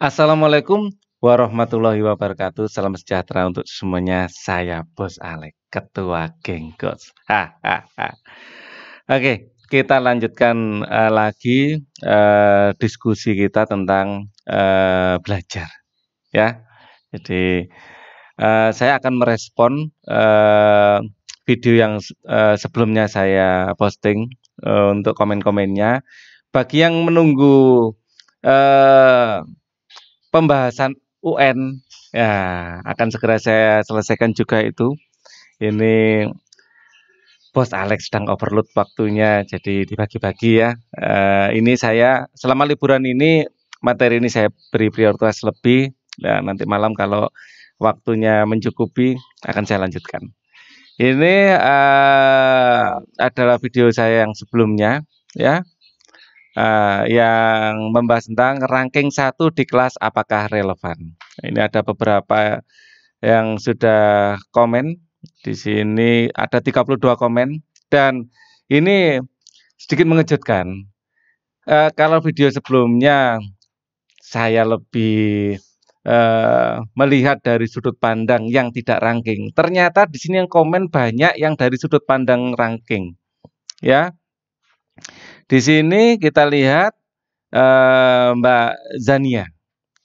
Assalamualaikum warahmatullahi wabarakatuh. Salam sejahtera untuk semuanya. Saya Bos Alek, Ketua Genggos. Oke, kita lanjutkan uh, lagi uh, diskusi kita tentang uh, belajar. Ya, jadi uh, saya akan merespon uh, video yang uh, sebelumnya saya posting uh, untuk komen-komennya. Bagi yang menunggu uh, pembahasan UN ya akan segera saya selesaikan juga itu ini bos Alex sedang overload waktunya jadi dibagi-bagi ya uh, ini saya selama liburan ini materi ini saya beri prioritas lebih dan nah, nanti malam kalau waktunya mencukupi akan saya lanjutkan ini uh, adalah video saya yang sebelumnya ya uh, yang membahas tentang ranking satu di kelas apakah relevan. Ini ada beberapa yang sudah komen di sini ada 32 komen dan ini sedikit mengejutkan. Uh, kalau video sebelumnya saya lebih uh, melihat dari sudut pandang yang tidak ranking. Ternyata di sini yang komen banyak yang dari sudut pandang ranking. Ya. Di sini kita lihat eh, Mbak Zania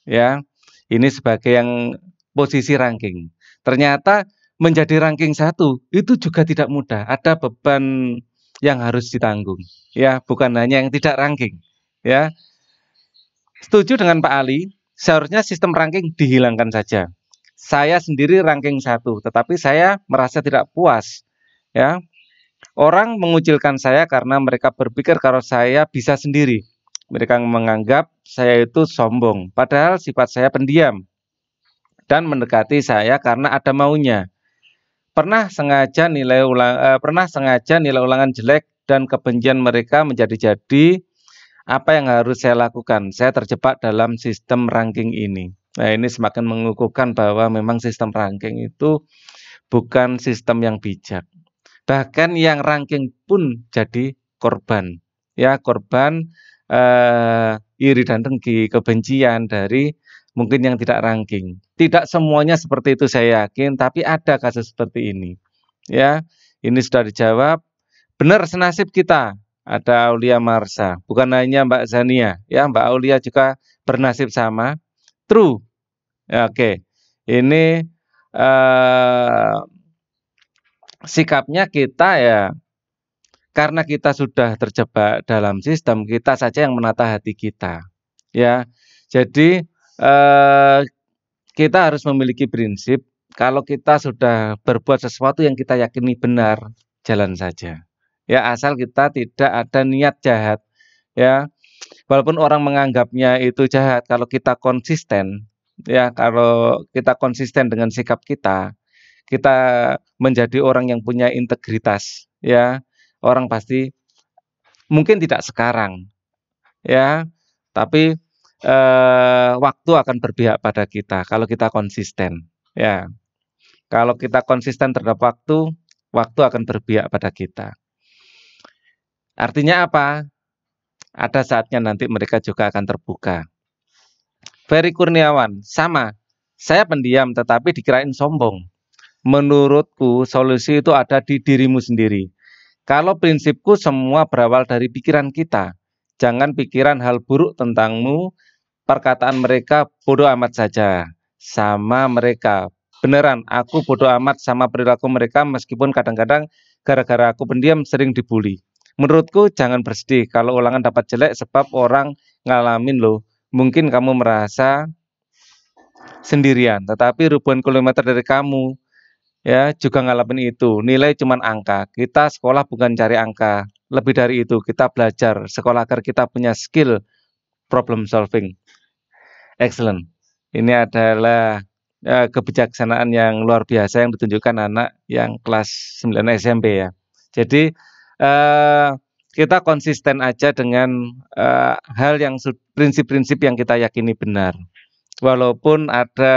ya. Ini sebagai yang posisi ranking. Ternyata menjadi ranking satu itu juga tidak mudah. Ada beban yang harus ditanggung ya, bukan hanya yang tidak ranking ya. Setuju dengan Pak Ali, seharusnya sistem ranking dihilangkan saja. Saya sendiri ranking satu, tetapi saya merasa tidak puas ya Orang mengucilkan saya karena mereka berpikir kalau saya bisa sendiri. Mereka menganggap saya itu sombong, padahal sifat saya pendiam dan mendekati saya karena ada maunya. Pernah sengaja nilai ulang, eh, pernah sengaja nilai ulangan jelek dan kebencian mereka menjadi-jadi. Apa yang harus saya lakukan? Saya terjebak dalam sistem ranking ini. Nah, ini semakin mengukuhkan bahwa memang sistem ranking itu bukan sistem yang bijak. Bahkan yang ranking pun jadi korban. Ya, korban eh, iri dan dengki, kebencian dari mungkin yang tidak ranking. Tidak semuanya seperti itu saya yakin, tapi ada kasus seperti ini. Ya, ini sudah dijawab. Benar senasib kita. Ada Aulia Marsa, bukan hanya Mbak Zania, ya Mbak Aulia juga bernasib sama. True. Ya, Oke. Okay. Ini eh, sikapnya kita ya karena kita sudah terjebak dalam sistem kita saja yang menata hati kita ya jadi eh, kita harus memiliki prinsip kalau kita sudah berbuat sesuatu yang kita yakini benar jalan saja ya asal kita tidak ada niat jahat ya walaupun orang menganggapnya itu jahat kalau kita konsisten ya kalau kita konsisten dengan sikap kita kita menjadi orang yang punya integritas ya orang pasti mungkin tidak sekarang ya tapi eh, waktu akan berpihak pada kita kalau kita konsisten ya kalau kita konsisten terhadap waktu waktu akan berpihak pada kita artinya apa ada saatnya nanti mereka juga akan terbuka Ferry Kurniawan sama saya pendiam tetapi dikirain sombong menurutku solusi itu ada di dirimu sendiri. Kalau prinsipku semua berawal dari pikiran kita. Jangan pikiran hal buruk tentangmu, perkataan mereka bodoh amat saja. Sama mereka. Beneran, aku bodoh amat sama perilaku mereka meskipun kadang-kadang gara-gara aku pendiam sering dibully. Menurutku jangan bersedih kalau ulangan dapat jelek sebab orang ngalamin loh. Mungkin kamu merasa sendirian, tetapi ribuan kilometer dari kamu ya juga ngalamin itu. Nilai cuman angka. Kita sekolah bukan cari angka. Lebih dari itu, kita belajar sekolah agar kita punya skill problem solving. Excellent. Ini adalah ya, kebijaksanaan yang luar biasa yang ditunjukkan anak yang kelas 9 SMP ya. Jadi eh, kita konsisten aja dengan eh, hal yang prinsip-prinsip yang kita yakini benar. Walaupun ada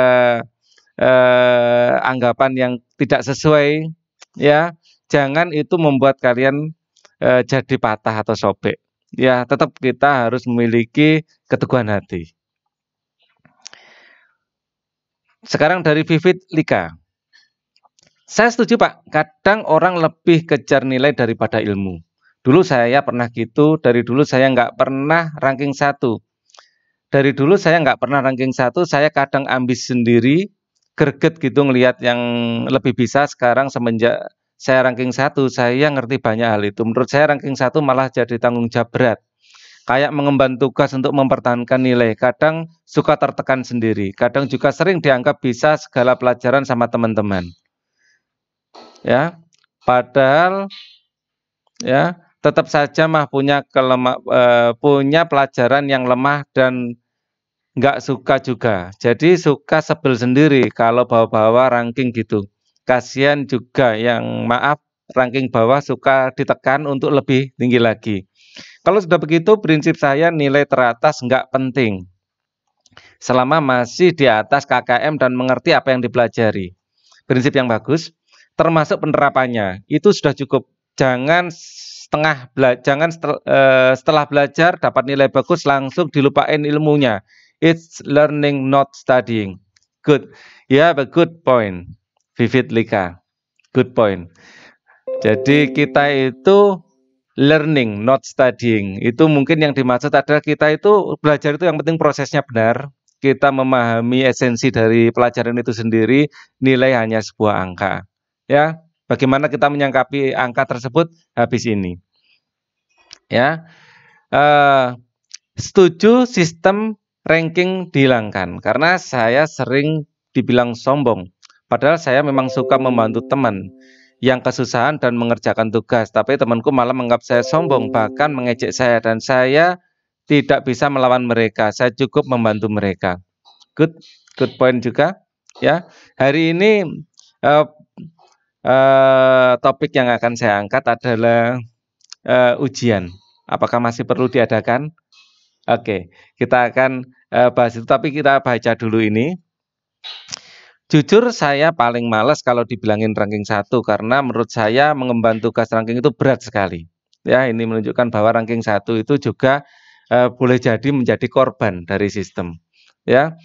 eh, anggapan yang tidak sesuai ya jangan itu membuat kalian eh, jadi patah atau sobek ya tetap kita harus memiliki keteguhan hati sekarang dari Vivit Lika saya setuju Pak, kadang orang lebih kejar nilai daripada ilmu. Dulu saya pernah gitu, dari dulu saya nggak pernah ranking satu. Dari dulu saya nggak pernah ranking satu, saya kadang ambis sendiri, greget gitu ngelihat yang lebih bisa sekarang semenjak saya ranking satu saya ngerti banyak hal itu menurut saya ranking satu malah jadi tanggung jawab berat kayak mengemban tugas untuk mempertahankan nilai kadang suka tertekan sendiri kadang juga sering dianggap bisa segala pelajaran sama teman-teman ya padahal ya tetap saja mah punya kelemah, eh, punya pelajaran yang lemah dan nggak suka juga. Jadi suka sebel sendiri kalau bawa-bawa ranking gitu. Kasihan juga yang maaf ranking bawah suka ditekan untuk lebih tinggi lagi. Kalau sudah begitu prinsip saya nilai teratas nggak penting. Selama masih di atas KKM dan mengerti apa yang dipelajari. Prinsip yang bagus termasuk penerapannya itu sudah cukup. Jangan setengah bela jangan setel, e, setelah belajar dapat nilai bagus langsung dilupain ilmunya. It's learning, not studying. Good. You have a good point, Vivit Lika. Good point. Jadi kita itu learning, not studying. Itu mungkin yang dimaksud adalah kita itu belajar itu yang penting prosesnya benar. Kita memahami esensi dari pelajaran itu sendiri, nilai hanya sebuah angka. Ya, bagaimana kita menyangkapi angka tersebut habis ini. Ya, uh, setuju sistem ranking dihilangkan karena saya sering dibilang sombong. Padahal saya memang suka membantu teman yang kesusahan dan mengerjakan tugas, tapi temanku malah menganggap saya sombong, bahkan mengejek saya dan saya tidak bisa melawan mereka. Saya cukup membantu mereka. Good, good point juga, ya. Hari ini uh, uh, topik yang akan saya angkat adalah uh, ujian. Apakah masih perlu diadakan? Oke, kita akan eh, bahas itu tapi kita baca dulu ini. Jujur saya paling males kalau dibilangin ranking satu karena menurut saya mengemban tugas ranking itu berat sekali. Ya, ini menunjukkan bahwa ranking satu itu juga eh, boleh jadi menjadi korban dari sistem. Ya.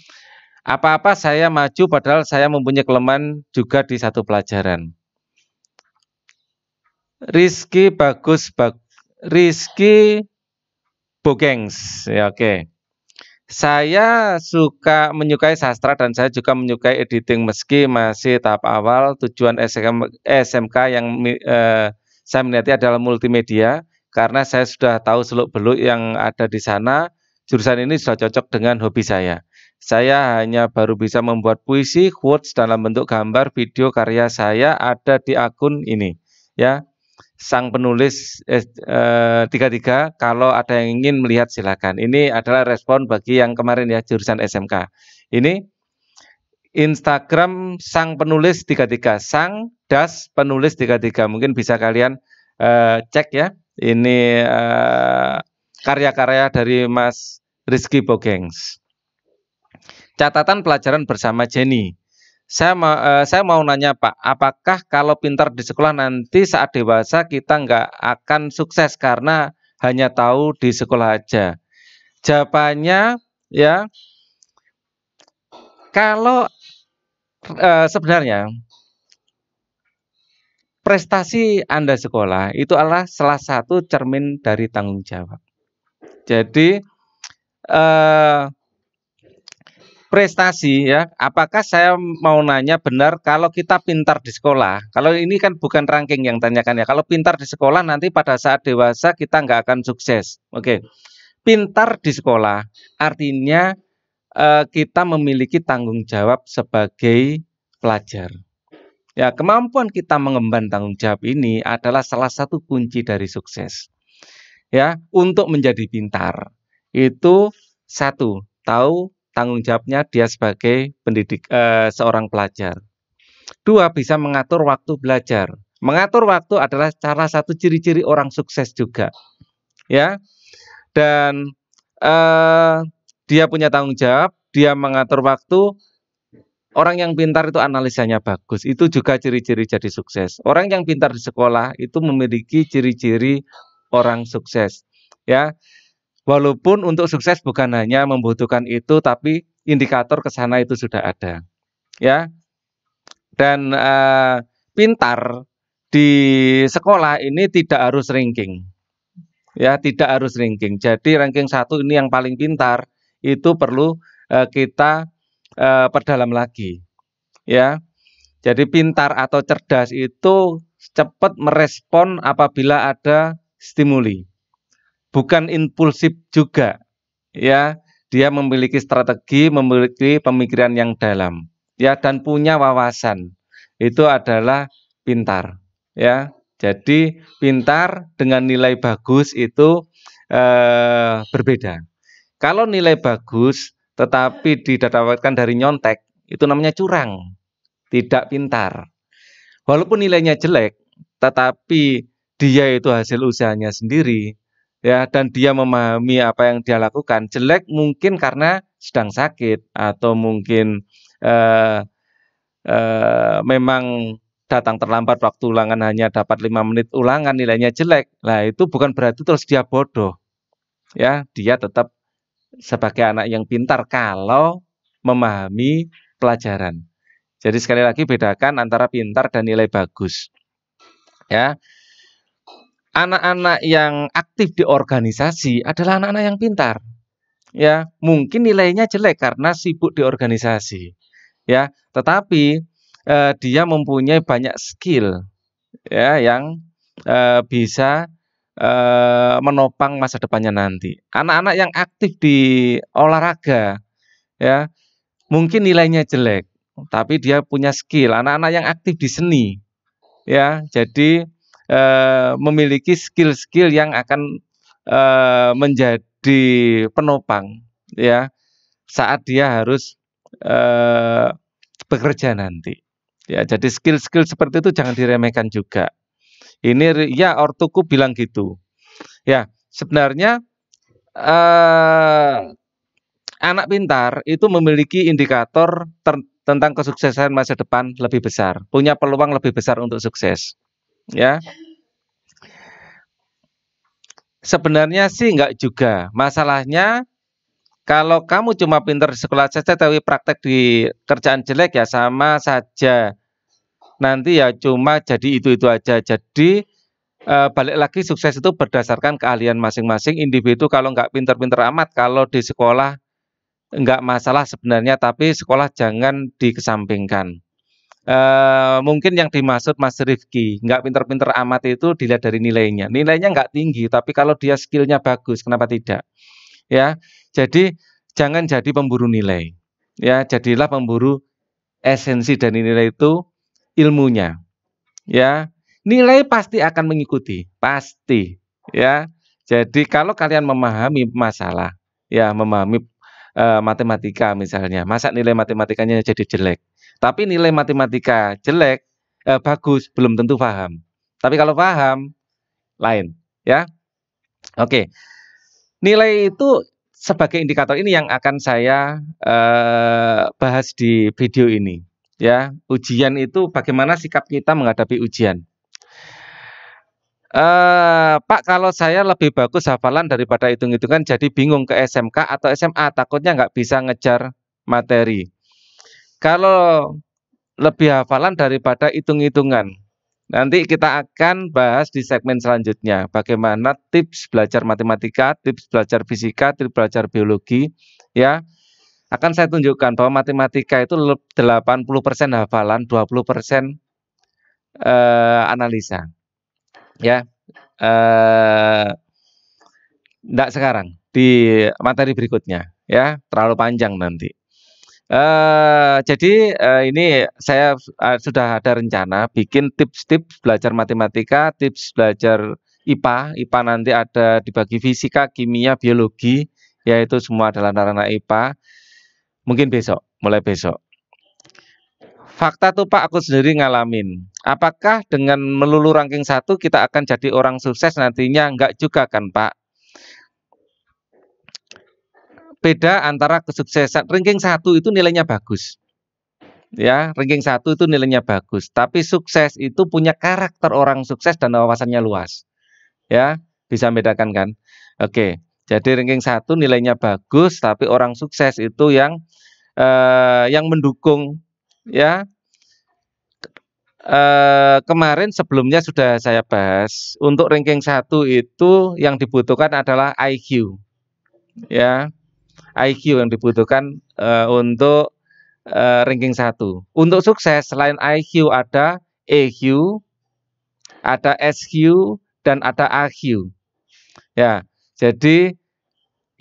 Apa-apa saya maju padahal saya mempunyai kelemahan juga di satu pelajaran. Rizky bagus bag, Rizky Bogengs. Ya, oke. Okay. Saya suka menyukai sastra dan saya juga menyukai editing meski masih tahap awal. Tujuan SMK, yang eh, saya minati adalah multimedia karena saya sudah tahu seluk-beluk yang ada di sana. Jurusan ini sudah cocok dengan hobi saya. Saya hanya baru bisa membuat puisi, quotes dalam bentuk gambar, video karya saya ada di akun ini. Ya, sang penulis eh, eh, 33 kalau ada yang ingin melihat silakan. Ini adalah respon bagi yang kemarin ya jurusan SMK. Ini Instagram sang penulis 33 sang das penulis 33 mungkin bisa kalian eh, cek ya. Ini eh, karya-karya eh, dari Mas Rizky Bogengs. Catatan pelajaran bersama Jenny. Saya mau, eh, saya mau nanya Pak, apakah kalau pintar di sekolah nanti saat dewasa kita nggak akan sukses karena hanya tahu di sekolah aja? Jawabannya ya, kalau uh, sebenarnya prestasi Anda sekolah itu adalah salah satu cermin dari tanggung jawab. Jadi eh, prestasi ya. Apakah saya mau nanya benar kalau kita pintar di sekolah? Kalau ini kan bukan ranking yang tanyakan ya. Kalau pintar di sekolah nanti pada saat dewasa kita nggak akan sukses. Oke. Okay. Pintar di sekolah artinya eh, kita memiliki tanggung jawab sebagai pelajar. Ya, kemampuan kita mengemban tanggung jawab ini adalah salah satu kunci dari sukses. Ya, untuk menjadi pintar itu satu, tahu tanggung jawabnya dia sebagai pendidik eh, seorang pelajar. Dua, bisa mengatur waktu belajar. Mengatur waktu adalah cara satu ciri-ciri orang sukses juga. Ya. Dan eh, dia punya tanggung jawab, dia mengatur waktu. Orang yang pintar itu analisanya bagus. Itu juga ciri-ciri jadi sukses. Orang yang pintar di sekolah itu memiliki ciri-ciri orang sukses. Ya. Walaupun untuk sukses bukan hanya membutuhkan itu, tapi indikator ke sana itu sudah ada, ya. Dan uh, pintar di sekolah ini tidak harus ranking, ya, tidak harus ranking. Jadi ranking satu ini yang paling pintar itu perlu uh, kita uh, perdalam lagi, ya. Jadi pintar atau cerdas itu cepat merespon apabila ada stimuli bukan impulsif juga ya dia memiliki strategi memiliki pemikiran yang dalam ya dan punya wawasan itu adalah pintar ya jadi pintar dengan nilai bagus itu eh, berbeda kalau nilai bagus tetapi didapatkan dari nyontek itu namanya curang tidak pintar walaupun nilainya jelek tetapi dia itu hasil usahanya sendiri ya dan dia memahami apa yang dia lakukan jelek mungkin karena sedang sakit atau mungkin uh, uh, memang datang terlambat waktu ulangan hanya dapat lima menit ulangan nilainya jelek lah itu bukan berarti terus dia bodoh ya dia tetap sebagai anak yang pintar kalau memahami pelajaran jadi sekali lagi bedakan antara pintar dan nilai bagus ya anak-anak yang aktif di organisasi adalah anak-anak yang pintar. Ya, mungkin nilainya jelek karena sibuk di organisasi. Ya, tetapi eh, dia mempunyai banyak skill ya yang eh, bisa eh, menopang masa depannya nanti. Anak-anak yang aktif di olahraga ya, mungkin nilainya jelek, tapi dia punya skill. Anak-anak yang aktif di seni ya, jadi Eh, memiliki skill-skill yang akan e, menjadi penopang ya saat dia harus e, bekerja nanti. Ya, jadi skill-skill seperti itu jangan diremehkan juga. Ini ya ortuku bilang gitu. Ya, sebenarnya e, anak pintar itu memiliki indikator tentang kesuksesan masa depan lebih besar, punya peluang lebih besar untuk sukses ya sebenarnya sih enggak juga masalahnya kalau kamu cuma pinter di sekolah saja tapi praktek di kerjaan jelek ya sama saja nanti ya cuma jadi itu-itu aja jadi e, balik lagi sukses itu berdasarkan keahlian masing-masing individu kalau enggak pinter-pinter amat kalau di sekolah enggak masalah sebenarnya tapi sekolah jangan dikesampingkan Eh, mungkin yang dimaksud Mas Rifki nggak pinter-pinter amat itu dilihat dari nilainya nilainya nggak tinggi tapi kalau dia skillnya bagus kenapa tidak ya jadi jangan jadi pemburu nilai ya jadilah pemburu esensi dari nilai itu ilmunya ya nilai pasti akan mengikuti pasti ya jadi kalau kalian memahami masalah ya memahami e, matematika misalnya masa nilai matematikanya jadi jelek tapi nilai matematika jelek, eh, bagus, belum tentu paham. Tapi kalau paham, lain. Ya, Oke, nilai itu sebagai indikator ini yang akan saya eh, bahas di video ini. Ya, ujian itu bagaimana sikap kita menghadapi ujian. Eh, Pak, kalau saya lebih bagus hafalan daripada hitung-hitungan, jadi bingung ke SMK atau SMA, takutnya nggak bisa ngejar materi. Kalau lebih hafalan daripada hitung-hitungan. Nanti kita akan bahas di segmen selanjutnya bagaimana tips belajar matematika, tips belajar fisika, tips belajar biologi ya. Akan saya tunjukkan bahwa matematika itu 80% hafalan, 20% eh, analisa. Ya. Eh sekarang, di materi berikutnya ya, terlalu panjang nanti. Eh, jadi uh, ini saya uh, sudah ada rencana bikin tips-tips belajar matematika, tips belajar IPA. IPA nanti ada dibagi fisika, kimia, biologi, yaitu semua adalah narana IPA. Mungkin besok, mulai besok. Fakta tuh Pak aku sendiri ngalamin. Apakah dengan melulu ranking satu kita akan jadi orang sukses nantinya? Enggak juga kan Pak beda antara kesuksesan ranking satu itu nilainya bagus. Ya, ranking satu itu nilainya bagus, tapi sukses itu punya karakter orang sukses dan wawasannya luas. Ya, bisa bedakan kan? Oke. Jadi ranking satu nilainya bagus, tapi orang sukses itu yang eh, yang mendukung ya. Uh, kemarin sebelumnya sudah saya bahas untuk ranking satu itu yang dibutuhkan adalah IQ ya IQ yang dibutuhkan uh, untuk uh, ranking satu. Untuk sukses selain IQ ada EQ, ada SQ dan ada AQ. Ya, jadi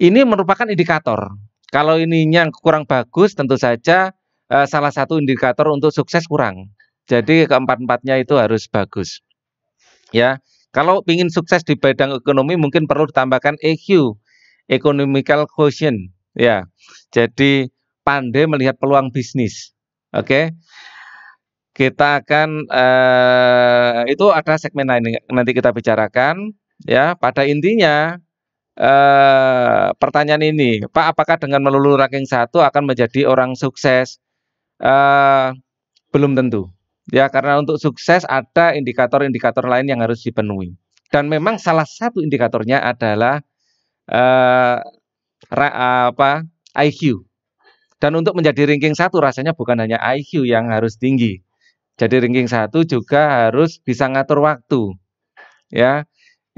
ini merupakan indikator. Kalau ini yang kurang bagus tentu saja uh, salah satu indikator untuk sukses kurang. Jadi keempat-empatnya itu harus bagus. Ya. Kalau ingin sukses di bidang ekonomi mungkin perlu ditambahkan EQ economical quotient ya. Jadi pandai melihat peluang bisnis. Oke. Okay? Kita akan eh itu ada segmen lain nanti kita bicarakan ya. Pada intinya eh pertanyaan ini, Pak, apakah dengan melulu ranking satu akan menjadi orang sukses? Eh belum tentu. Ya, karena untuk sukses ada indikator-indikator lain yang harus dipenuhi. Dan memang salah satu indikatornya adalah uh, ra, apa IQ. Dan untuk menjadi ranking satu rasanya bukan hanya IQ yang harus tinggi. Jadi ranking satu juga harus bisa ngatur waktu. Ya,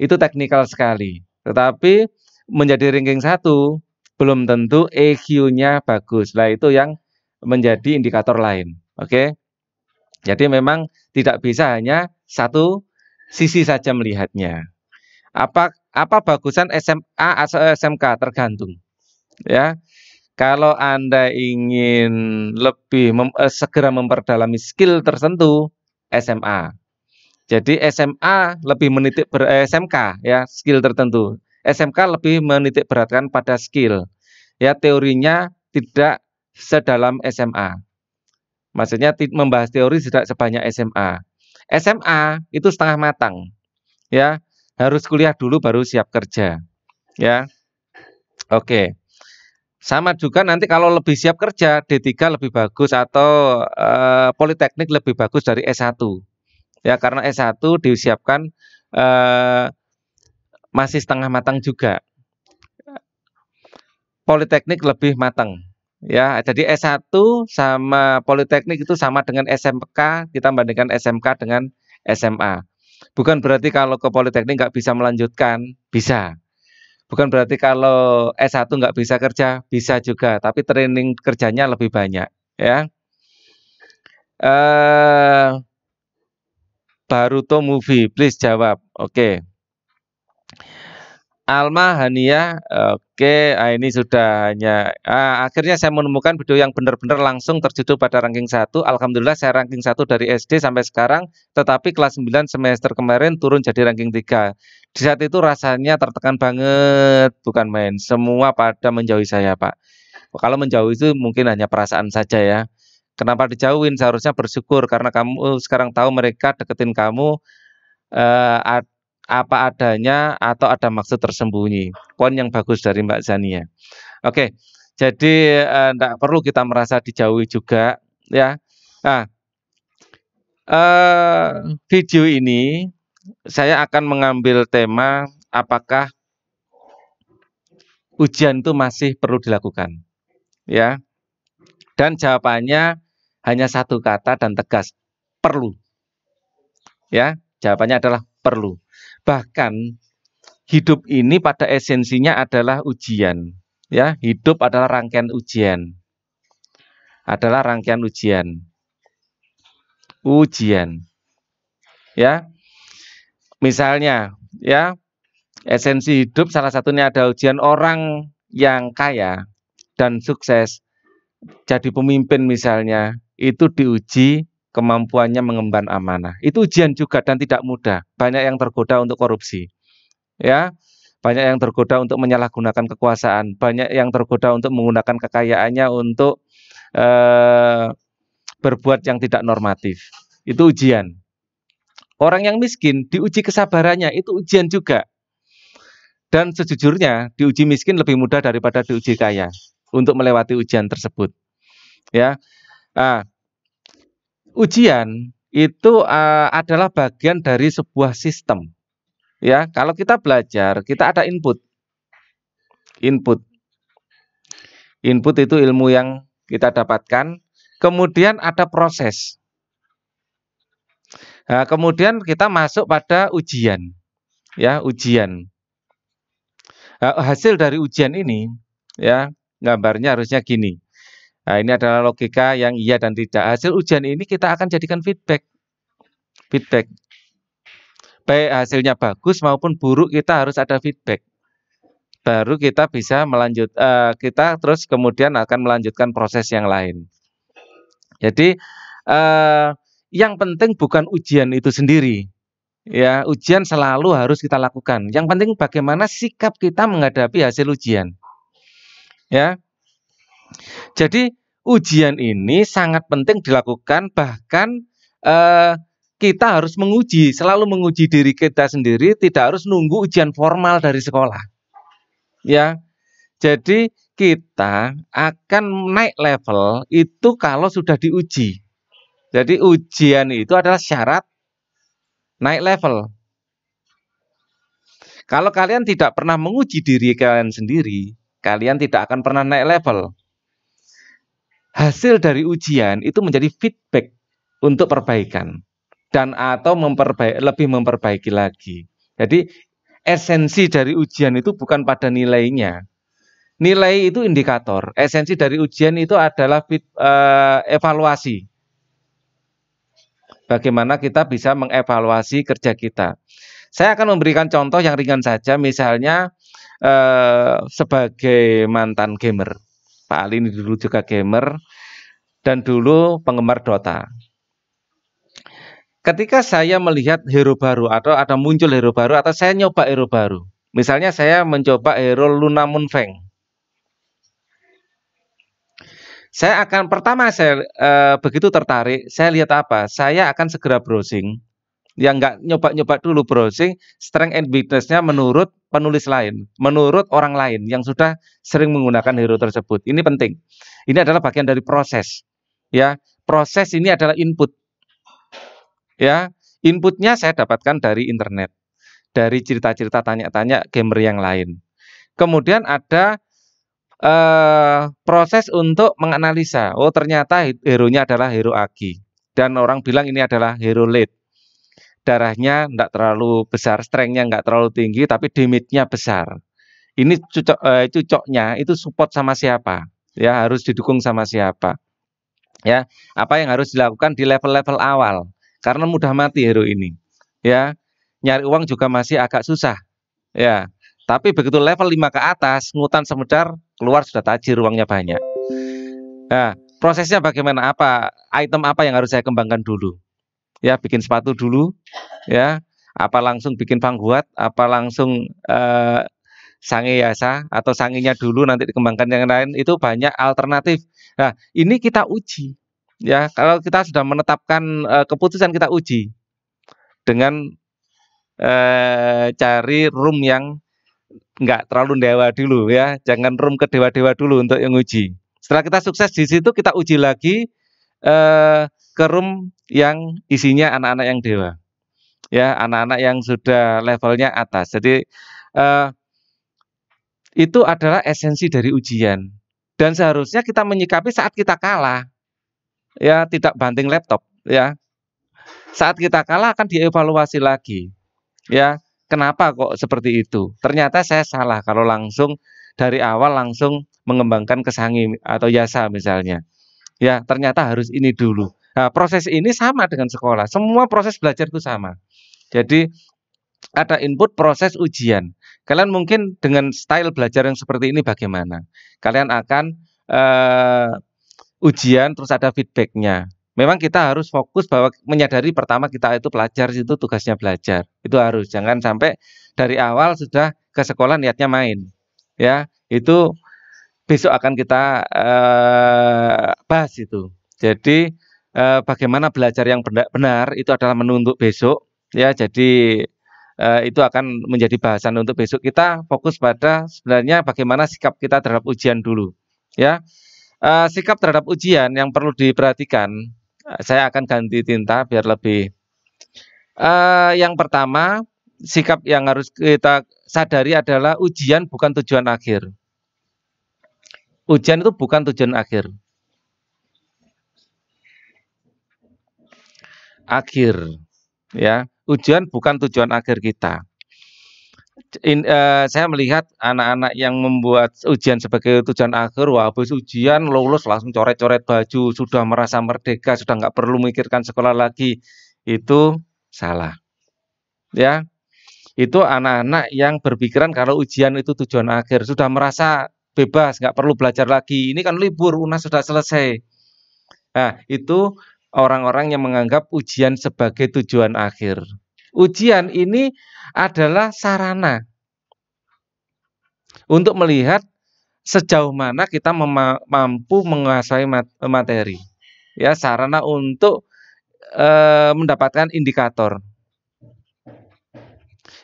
itu teknikal sekali. Tetapi menjadi ranking satu belum tentu EQ-nya bagus. Lah itu yang menjadi indikator lain. Oke. Okay? Jadi memang tidak bisa hanya satu sisi saja melihatnya. Apa apa bagusan SMA atau SMK tergantung. Ya. Kalau Anda ingin lebih mem eh, segera memperdalam skill tertentu SMA. Jadi SMA lebih menitik ber eh, SMK ya, skill tertentu. SMK lebih menitik beratkan pada skill. Ya, teorinya tidak sedalam SMA. Maksudnya membahas teori tidak sebanyak SMA. SMA itu setengah matang. Ya, harus kuliah dulu baru siap kerja. Ya. Oke. Sama juga nanti kalau lebih siap kerja D3 lebih bagus atau eh, politeknik lebih bagus dari S1. Ya, karena S1 disiapkan eh, masih setengah matang juga. Politeknik lebih matang. Ya, jadi S1 sama politeknik itu sama dengan SMK, kita bandingkan SMK dengan SMA. Bukan berarti kalau ke politeknik nggak bisa melanjutkan, bisa. Bukan berarti kalau S1 nggak bisa kerja, bisa juga. Tapi training kerjanya lebih banyak, ya. Eh, Baruto Movie, please jawab. Oke. Okay. Alma Hania, oke, ah, ini sudah hanya ah, akhirnya saya menemukan video yang benar-benar langsung terjudul pada ranking 1. Alhamdulillah saya ranking 1 dari SD sampai sekarang, tetapi kelas 9 semester kemarin turun jadi ranking 3. Di saat itu rasanya tertekan banget, bukan main. Semua pada menjauhi saya, Pak. Kalau menjauhi itu mungkin hanya perasaan saja ya. Kenapa dijauhin? Seharusnya bersyukur karena kamu eh, sekarang tahu mereka deketin kamu Uh, apa adanya atau ada maksud tersembunyi. Poin yang bagus dari Mbak Zania. Oke, jadi tidak eh, perlu kita merasa dijauhi juga, ya. Nah, eh, video ini saya akan mengambil tema apakah ujian itu masih perlu dilakukan, ya. Dan jawabannya hanya satu kata dan tegas, perlu. Ya, jawabannya adalah perlu. Bahkan hidup ini pada esensinya adalah ujian. Ya, hidup adalah rangkaian ujian. Adalah rangkaian ujian. Ujian. Ya. Misalnya, ya, esensi hidup salah satunya ada ujian orang yang kaya dan sukses jadi pemimpin misalnya itu diuji kemampuannya mengemban amanah. Itu ujian juga dan tidak mudah. Banyak yang tergoda untuk korupsi. Ya, banyak yang tergoda untuk menyalahgunakan kekuasaan, banyak yang tergoda untuk menggunakan kekayaannya untuk eh, berbuat yang tidak normatif. Itu ujian. Orang yang miskin diuji kesabarannya, itu ujian juga. Dan sejujurnya diuji miskin lebih mudah daripada diuji kaya untuk melewati ujian tersebut. Ya. Ah, ujian itu uh, adalah bagian dari sebuah sistem. Ya, kalau kita belajar, kita ada input. Input. Input itu ilmu yang kita dapatkan, kemudian ada proses. Nah, kemudian kita masuk pada ujian. Ya, ujian. Nah, hasil dari ujian ini ya, gambarnya harusnya gini. Nah, ini adalah logika yang iya dan tidak. Hasil ujian ini kita akan jadikan feedback. Feedback. Baik hasilnya bagus maupun buruk kita harus ada feedback. Baru kita bisa melanjut uh, kita terus kemudian akan melanjutkan proses yang lain. Jadi uh, yang penting bukan ujian itu sendiri. Ya, ujian selalu harus kita lakukan. Yang penting bagaimana sikap kita menghadapi hasil ujian. Ya. Jadi ujian ini sangat penting dilakukan bahkan eh, kita harus menguji, selalu menguji diri kita sendiri, tidak harus nunggu ujian formal dari sekolah. Ya. Jadi kita akan naik level itu kalau sudah diuji. Jadi ujian itu adalah syarat naik level. Kalau kalian tidak pernah menguji diri kalian sendiri, kalian tidak akan pernah naik level hasil dari ujian itu menjadi feedback untuk perbaikan dan atau memperbaik lebih memperbaiki lagi. Jadi esensi dari ujian itu bukan pada nilainya. Nilai itu indikator. Esensi dari ujian itu adalah fit, e, evaluasi. Bagaimana kita bisa mengevaluasi kerja kita. Saya akan memberikan contoh yang ringan saja, misalnya e, sebagai mantan gamer Pak Ali ini dulu juga gamer dan dulu penggemar Dota. Ketika saya melihat hero baru atau ada muncul hero baru atau saya nyoba hero baru. Misalnya saya mencoba hero Luna Moon Feng. Saya akan pertama saya e, begitu tertarik, saya lihat apa? Saya akan segera browsing yang nggak nyoba-nyoba dulu browsing strength and weakness-nya menurut penulis lain, menurut orang lain yang sudah sering menggunakan hero tersebut. Ini penting. Ini adalah bagian dari proses. Ya, proses ini adalah input. Ya, inputnya saya dapatkan dari internet, dari cerita-cerita tanya-tanya gamer yang lain. Kemudian ada eh, proses untuk menganalisa. Oh, ternyata hero-nya adalah hero Agi dan orang bilang ini adalah hero late darahnya tidak terlalu besar, strengthnya nggak terlalu tinggi, tapi damage-nya besar. Ini cucok, eh, cocoknya itu support sama siapa, ya harus didukung sama siapa, ya apa yang harus dilakukan di level-level awal, karena mudah mati hero ini, ya nyari uang juga masih agak susah, ya. Tapi begitu level 5 ke atas, ngutan semedar, keluar sudah tajir uangnya banyak. Nah, prosesnya bagaimana? Apa item apa yang harus saya kembangkan dulu? ya bikin sepatu dulu ya apa langsung bikin pangguat apa langsung eh, sangi yasa atau sanginya dulu nanti dikembangkan yang lain itu banyak alternatif nah ini kita uji ya kalau kita sudah menetapkan eh, keputusan kita uji dengan eh, cari room yang nggak terlalu dewa dulu ya jangan room ke dewa dewa dulu untuk yang uji setelah kita sukses di situ kita uji lagi eh, ke room yang isinya anak-anak yang dewa. Ya, anak-anak yang sudah levelnya atas. Jadi eh, itu adalah esensi dari ujian. Dan seharusnya kita menyikapi saat kita kalah. Ya, tidak banting laptop, ya. Saat kita kalah akan dievaluasi lagi. Ya, kenapa kok seperti itu? Ternyata saya salah kalau langsung dari awal langsung mengembangkan kesangi atau yasa misalnya. Ya, ternyata harus ini dulu. Nah, proses ini sama dengan sekolah. Semua proses belajar itu sama. Jadi ada input proses ujian. Kalian mungkin dengan style belajar yang seperti ini bagaimana? Kalian akan uh, ujian terus ada feedbacknya. Memang kita harus fokus bahwa menyadari pertama kita itu pelajar itu tugasnya belajar. Itu harus jangan sampai dari awal sudah ke sekolah niatnya main. Ya, itu besok akan kita uh, bahas itu. Jadi eh, bagaimana belajar yang benar, benar itu adalah menu untuk besok ya jadi eh, itu akan menjadi bahasan untuk besok kita fokus pada sebenarnya bagaimana sikap kita terhadap ujian dulu ya eh, sikap terhadap ujian yang perlu diperhatikan eh, saya akan ganti tinta biar lebih eh, yang pertama sikap yang harus kita sadari adalah ujian bukan tujuan akhir ujian itu bukan tujuan akhir akhir ya ujian bukan tujuan akhir kita In, uh, saya melihat anak-anak yang membuat ujian sebagai tujuan akhir wah habis ujian lulus langsung coret-coret baju sudah merasa merdeka sudah nggak perlu mikirkan sekolah lagi itu salah ya itu anak-anak yang berpikiran kalau ujian itu tujuan akhir sudah merasa bebas nggak perlu belajar lagi ini kan libur unas sudah selesai nah itu orang-orang yang menganggap ujian sebagai tujuan akhir. Ujian ini adalah sarana untuk melihat sejauh mana kita mampu menguasai materi. Ya, sarana untuk e, mendapatkan indikator.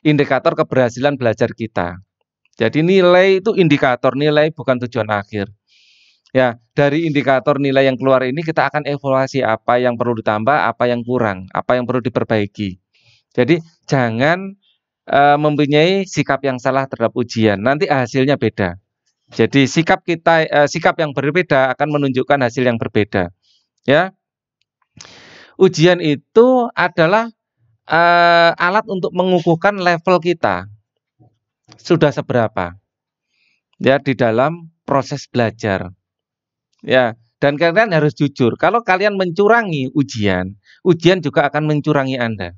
Indikator keberhasilan belajar kita. Jadi nilai itu indikator, nilai bukan tujuan akhir. Ya, dari indikator nilai yang keluar ini kita akan evaluasi apa yang perlu ditambah, apa yang kurang, apa yang perlu diperbaiki. Jadi jangan e, mempunyai sikap yang salah terhadap ujian. Nanti hasilnya beda. Jadi sikap kita e, sikap yang berbeda akan menunjukkan hasil yang berbeda. Ya. Ujian itu adalah e, alat untuk mengukuhkan level kita. Sudah seberapa? Ya di dalam proses belajar. Ya, dan kalian harus jujur. Kalau kalian mencurangi ujian, ujian juga akan mencurangi Anda.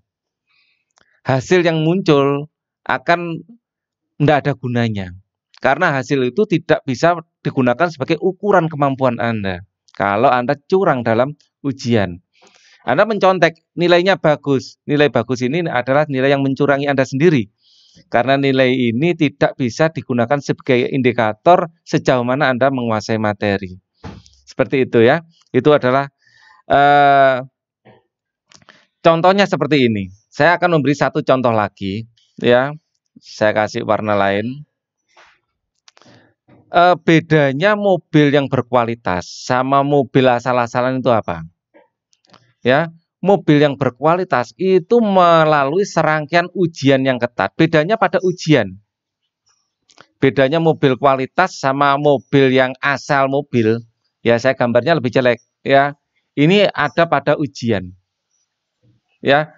Hasil yang muncul akan tidak ada gunanya. Karena hasil itu tidak bisa digunakan sebagai ukuran kemampuan Anda. Kalau Anda curang dalam ujian. Anda mencontek, nilainya bagus. Nilai bagus ini adalah nilai yang mencurangi Anda sendiri. Karena nilai ini tidak bisa digunakan sebagai indikator sejauh mana Anda menguasai materi. Seperti itu ya. Itu adalah eh, contohnya seperti ini. Saya akan memberi satu contoh lagi ya. Saya kasih warna lain. Eh, bedanya mobil yang berkualitas sama mobil asal-asalan itu apa? Ya, mobil yang berkualitas itu melalui serangkaian ujian yang ketat. Bedanya pada ujian. Bedanya mobil kualitas sama mobil yang asal mobil Ya, saya gambarnya lebih jelek, ya. Ini ada pada ujian. Ya.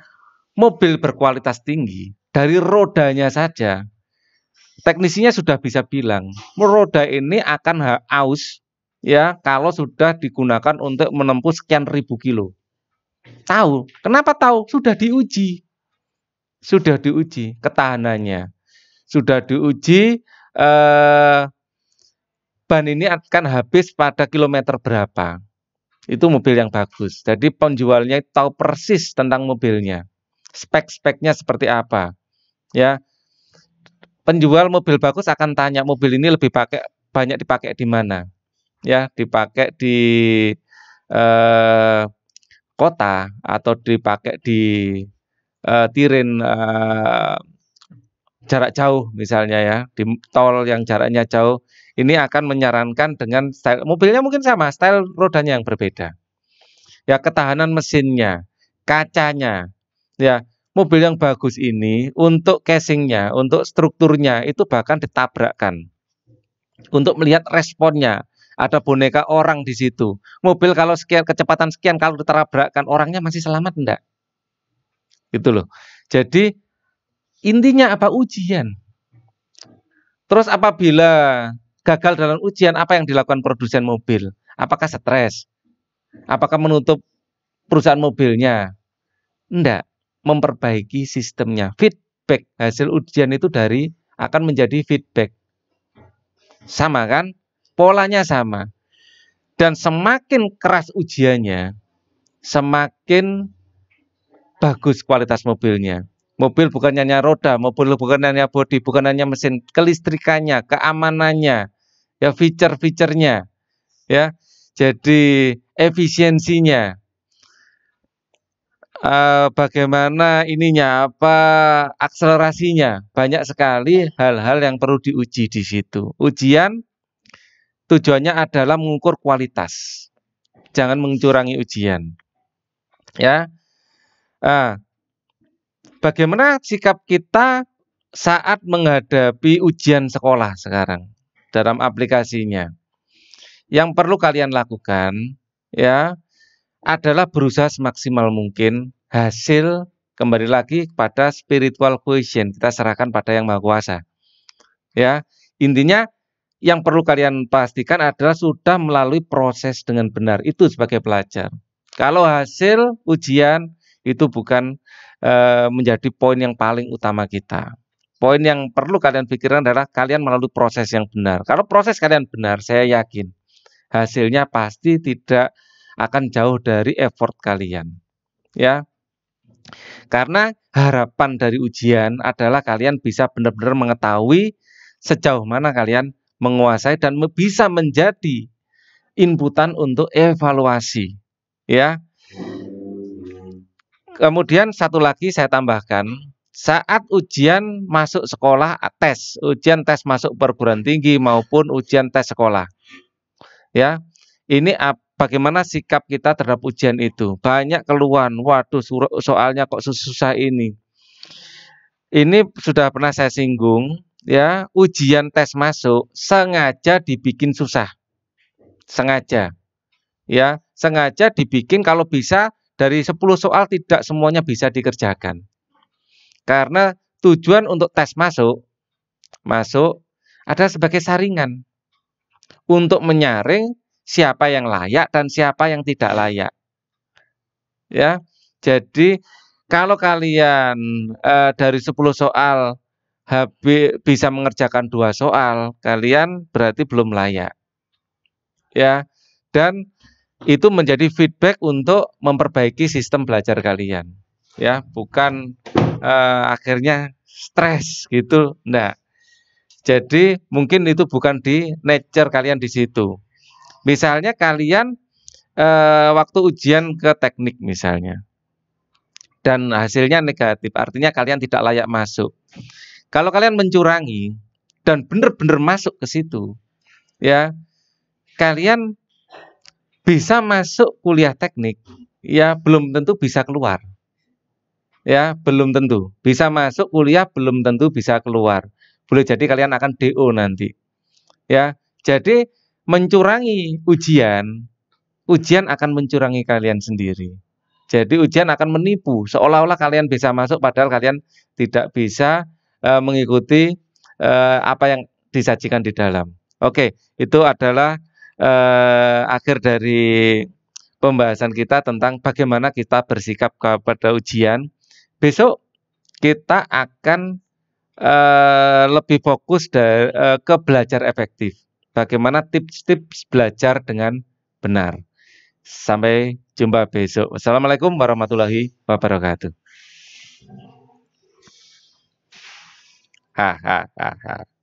Mobil berkualitas tinggi dari rodanya saja teknisinya sudah bisa bilang roda ini akan haus ya kalau sudah digunakan untuk menempuh sekian ribu kilo. Tahu, kenapa tahu? Sudah diuji. Sudah diuji ketahanannya. Sudah diuji eh ban ini akan habis pada kilometer berapa. Itu mobil yang bagus. Jadi penjualnya tahu persis tentang mobilnya. Spek-speknya seperti apa. Ya. Penjual mobil bagus akan tanya mobil ini lebih pakai banyak dipakai di mana. Ya, dipakai di eh, kota atau dipakai di eh, tirin eh, jarak jauh misalnya ya, di tol yang jaraknya jauh ini akan menyarankan dengan style mobilnya mungkin sama, style rodanya yang berbeda. Ya, ketahanan mesinnya, kacanya. Ya, mobil yang bagus ini untuk casingnya, untuk strukturnya itu bahkan ditabrakkan. Untuk melihat responnya, ada boneka orang di situ. Mobil kalau sekian kecepatan sekian kalau ditabrakkan orangnya masih selamat enggak? Gitu loh. Jadi intinya apa ujian? Terus apabila gagal dalam ujian, apa yang dilakukan produsen mobil? Apakah stres? Apakah menutup perusahaan mobilnya? Enggak, memperbaiki sistemnya. Feedback hasil ujian itu dari akan menjadi feedback. Sama kan? Polanya sama. Dan semakin keras ujiannya, semakin bagus kualitas mobilnya. Mobil bukan hanya roda, mobil bukan hanya bodi, bukan hanya mesin, kelistrikannya, keamanannya, ya feature-featurenya ya jadi efisiensinya uh, bagaimana ininya apa akselerasinya banyak sekali hal-hal yang perlu diuji di situ ujian tujuannya adalah mengukur kualitas jangan mencurangi ujian ya uh, bagaimana sikap kita saat menghadapi ujian sekolah sekarang dalam aplikasinya. Yang perlu kalian lakukan ya adalah berusaha semaksimal mungkin hasil kembali lagi kepada spiritual question kita serahkan pada yang maha kuasa. Ya, intinya yang perlu kalian pastikan adalah sudah melalui proses dengan benar itu sebagai pelajar. Kalau hasil ujian itu bukan e, menjadi poin yang paling utama kita poin yang perlu kalian pikirkan adalah kalian melalui proses yang benar. Kalau proses kalian benar, saya yakin hasilnya pasti tidak akan jauh dari effort kalian. Ya. Karena harapan dari ujian adalah kalian bisa benar-benar mengetahui sejauh mana kalian menguasai dan bisa menjadi inputan untuk evaluasi. Ya. Kemudian satu lagi saya tambahkan, saat ujian masuk sekolah tes, ujian tes masuk perguruan tinggi maupun ujian tes sekolah. Ya. Ini apa bagaimana sikap kita terhadap ujian itu? Banyak keluhan, waduh soalnya kok susah ini. Ini sudah pernah saya singgung, ya, ujian tes masuk sengaja dibikin susah. Sengaja. Ya, sengaja dibikin kalau bisa dari 10 soal tidak semuanya bisa dikerjakan. Karena tujuan untuk tes masuk masuk adalah sebagai saringan untuk menyaring siapa yang layak dan siapa yang tidak layak. Ya. Jadi kalau kalian e, dari 10 soal habis, bisa mengerjakan dua soal, kalian berarti belum layak. Ya. Dan itu menjadi feedback untuk memperbaiki sistem belajar kalian. Ya, bukan uh, akhirnya stres gitu. Enggak. Jadi mungkin itu bukan di nature kalian di situ. Misalnya kalian uh, waktu ujian ke teknik misalnya dan hasilnya negatif, artinya kalian tidak layak masuk. Kalau kalian mencurangi dan benar-benar masuk ke situ, ya kalian bisa masuk kuliah teknik, ya belum tentu bisa keluar ya belum tentu. Bisa masuk kuliah belum tentu bisa keluar. Boleh jadi kalian akan DO nanti. Ya, jadi mencurangi ujian, ujian akan mencurangi kalian sendiri. Jadi ujian akan menipu, seolah-olah kalian bisa masuk padahal kalian tidak bisa e, mengikuti e, apa yang disajikan di dalam. Oke, itu adalah e, akhir dari pembahasan kita tentang bagaimana kita bersikap kepada ujian besok kita akan uh, lebih fokus dari, uh, eh, ke belajar efektif. Bagaimana tips-tips belajar dengan benar. Sampai jumpa besok. Wassalamualaikum warahmatullahi wabarakatuh. Ha ha ha ha.